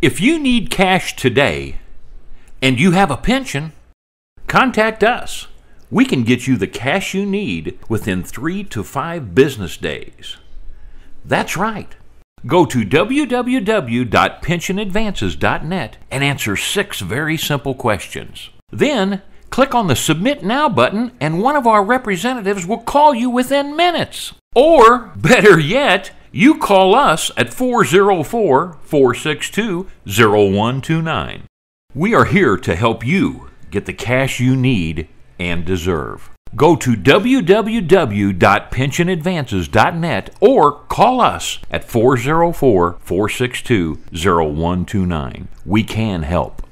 If you need cash today and you have a pension, contact us. We can get you the cash you need within three to five business days. That's right. Go to www.pensionadvances.net and answer six very simple questions. Then click on the Submit Now button, and one of our representatives will call you within minutes. Or, better yet, you call us at 404 462 0129. We are here to help you get the cash you need and deserve. Go to www.pensionadvances.net or call us at 404 462 0129. We can help.